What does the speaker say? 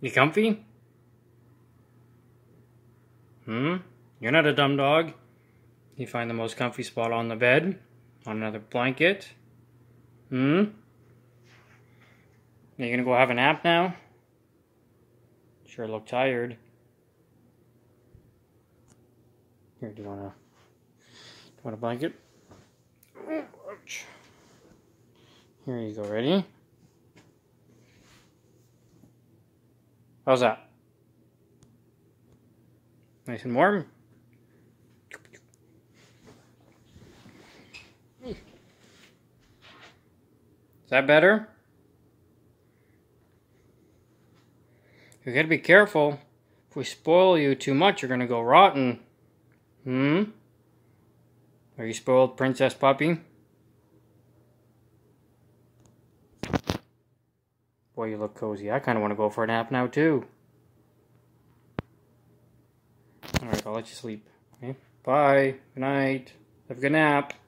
You comfy? Hmm? You're not a dumb dog. You find the most comfy spot on the bed, on another blanket. Hmm? Are you gonna go have a nap now? Sure look tired. Here, do you wanna do you want a blanket? Ouch. Here you go, ready? How's that? Nice and warm. Is that better? You gotta be careful. If we spoil you too much, you're gonna go rotten. Hmm? Are you spoiled, Princess Puppy? Boy, you look cozy. I kind of want to go for a nap now, too. Alright, I'll let you sleep. Okay? Bye. Good night. Have a good nap.